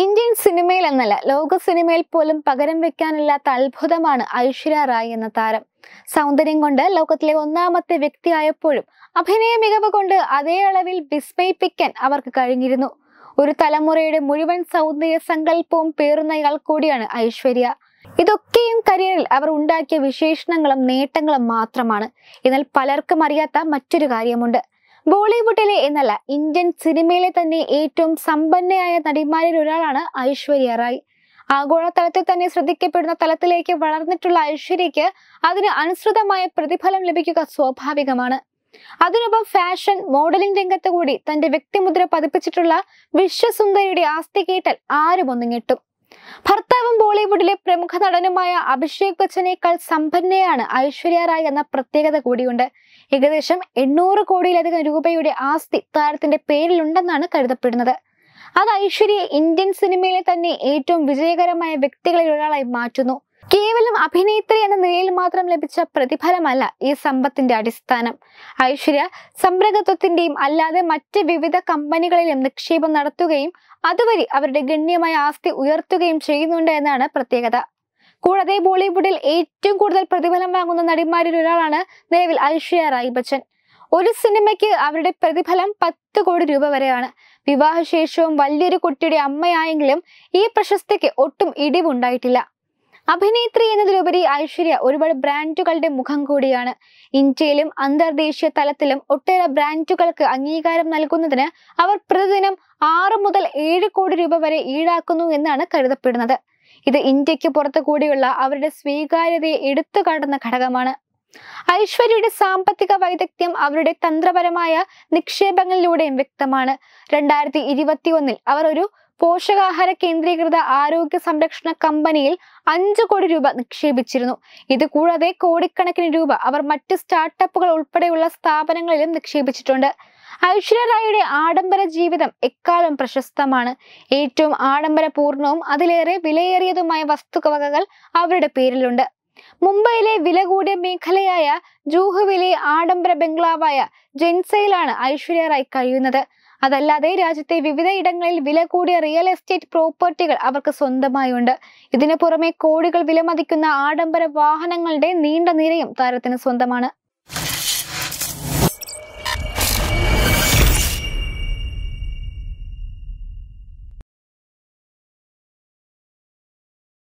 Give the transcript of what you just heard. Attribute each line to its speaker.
Speaker 1: Indian സിനിമയിൽ എന്നല്ല ലോക സിനിമയിൽ പോലും പകരം വെക്കാനില്ലാത്ത അത്ഭുതമാണ് ഐശ്വര്യ റായ് എന്ന താരം സൗന്ദര്യം കൊണ്ട് ലോകത്തിലെ ഒന്നാമത്തെ വ്യക്തിയായപ്പോഴും അഭിനയ മികവ് കൊണ്ട് അതേ അളവിൽ വിസ്മയിപ്പിക്കാൻ അവർക്ക് കഴിഞ്ഞിരുന്നു ഒരു തലമുറയുടെ മുഴുവൻ സൗന്ദര്യ സങ്കല്പവും പേറുന്നയാൾ കൂടിയാണ് ഐശ്വര്യ ഇതൊക്കെയും കരിയറിൽ അവർ ഉണ്ടാക്കിയ വിശേഷണങ്ങളും നേട്ടങ്ങളും മാത്രമാണ് എന്നാൽ പലർക്കും അറിയാത്ത മറ്റൊരു കാര്യമുണ്ട് ബോളിവുഡിലെ എന്നല്ല ഇന്ത്യൻ സിനിമയിലെ തന്നെ ഏറ്റവും സമ്പന്നയായ നടിമാരിൽ ഒരാളാണ് ഐശ്വര്യ റായ് ആഗോളതലത്തിൽ തന്നെ ശ്രദ്ധിക്കപ്പെടുന്ന തലത്തിലേക്ക് വളർന്നിട്ടുള്ള ഐശ്വര്യയ്ക്ക് അതിന് അനുസൃതമായ പ്രതിഫലം ലഭിക്കുക സ്വാഭാവികമാണ് അതിനൊപ്പം ഫാഷൻ മോഡലിംഗ് രംഗത്ത് കൂടി തന്റെ വ്യക്തിമുദ്ര പതിപ്പിച്ചിട്ടുള്ള വിശ്വസുന്ദരിയുടെ ആസ്തി കേട്ടൽ ആരും ഒന്നും ഭർത്താവും ബോളിവുഡിലെ പ്രമുഖ നടനുമായ അഭിഷേക് ബച്ചനേക്കാൾ സമ്പന്നയാണ് ഐശ്വര്യ റായ് എന്ന പ്രത്യേകത കൂടിയുണ്ട് ഏകദേശം എണ്ണൂറ് കോടിയിലധികം രൂപയുടെ ആസ്തി താരത്തിന്റെ പേരിലുണ്ടെന്നാണ് കരുതപ്പെടുന്നത് അത് ഐശ്വര്യയെ ഇന്ത്യൻ സിനിമയിലെ തന്നെ ഏറ്റവും വിജയകരമായ വ്യക്തികളിൽ ഒരാളായി മാറ്റുന്നു കേവലം അഭിനേത്രി എന്ന നിലയിൽ മാത്രം ലഭിച്ച പ്രതിഫലമല്ല ഈ സമ്പത്തിന്റെ അടിസ്ഥാനം ഐശ്വര്യ സംരംഗത്വത്തിന്റെയും അല്ലാതെ മറ്റ് വിവിധ കമ്പനികളിലും നിക്ഷേപം നടത്തുകയും അതുവഴി അവരുടെ ഗണ്യമായ ആസ്തി ഉയർത്തുകയും ചെയ്യുന്നുണ്ട് എന്നാണ് പ്രത്യേകത കൂടാതെ ബോളിവുഡിൽ ഏറ്റവും കൂടുതൽ പ്രതിഫലം വാങ്ങുന്ന നടിമാരിൽ ഒരാളാണ് നിലവിൽ ഐശ്വര്യ റായ് ബച്ചൻ ഒരു സിനിമയ്ക്ക് അവരുടെ പ്രതിഫലം പത്ത് കോടി രൂപ വരെയാണ് വിവാഹശേഷവും വലിയൊരു കുട്ടിയുടെ അമ്മയായെങ്കിലും ഈ പ്രശസ്തിക്ക് ഒട്ടും ഇടിവുണ്ടായിട്ടില്ല അഭിനേത്രി എന്നതിലുപരി ഐശ്വര്യ ഒരുപാട് ബ്രാൻഡുകളുടെ മുഖം കൂടിയാണ് ഇന്ത്യയിലും അന്തർദേശീയ തലത്തിലും ഒട്ടേറെ ബ്രാൻഡുകൾക്ക് അംഗീകാരം നൽകുന്നതിന് അവർ പ്രതിദിനം ആറ് മുതൽ ഏഴ് കോടി രൂപ വരെ ഈടാക്കുന്നു എന്നാണ് കരുതപ്പെടുന്നത് ഇത് ഇന്ത്യക്ക് പുറത്തു കൂടിയുള്ള അവരുടെ സ്വീകാര്യതയെ എടുത്തു കാട്ടുന്ന ഘടകമാണ് ഐശ്വര്യയുടെ സാമ്പത്തിക വൈദഗ്ധ്യം അവരുടെ തന്ത്രപരമായ നിക്ഷേപങ്ങളിലൂടെയും വ്യക്തമാണ് രണ്ടായിരത്തി ഇരുപത്തി ഒന്നിൽ അവർ ഒരു പോഷകാഹാര കേന്ദ്രീകൃത ആരോഗ്യ സംരക്ഷണ കമ്പനിയിൽ അഞ്ചു കോടി രൂപ നിക്ഷേപിച്ചിരുന്നു ഇത് കൂടാതെ കോടിക്കണക്കിന് രൂപ അവർ മറ്റ് സ്റ്റാർട്ടപ്പുകൾ ഉൾപ്പെടെയുള്ള സ്ഥാപനങ്ങളിലും നിക്ഷേപിച്ചിട്ടുണ്ട് ഐശ്വര്യ റായിയുടെ ആഡംബര ജീവിതം എക്കാലം പ്രശസ്തമാണ് ഏറ്റവും ആഡംബരപൂർണവും അതിലേറെ വിലയേറിയതുമായ വസ്തുവകകൾ അവരുടെ പേരിലുണ്ട് മുംബൈയിലെ വില കൂടിയ മേഖലയായ ജൂഹുവിലെ ആഡംബര ബംഗ്ലാവായ ജെൻസയിലാണ് ഐശ്വര്യ റായ് കഴിയുന്നത് അതല്ലാതെ രാജ്യത്തെ വിവിധ ഇടങ്ങളിൽ വില കൂടിയ റിയൽ എസ്റ്റേറ്റ് പ്രോപ്പർട്ടികൾ അവർക്ക് സ്വന്തമായുണ്ട് ഇതിനു പുറമെ കോടികൾ വിലമതിക്കുന്ന ആഡംബര വാഹനങ്ങളുടെ നീണ്ട നിരയും താരത്തിന് സ്വന്തമാണ്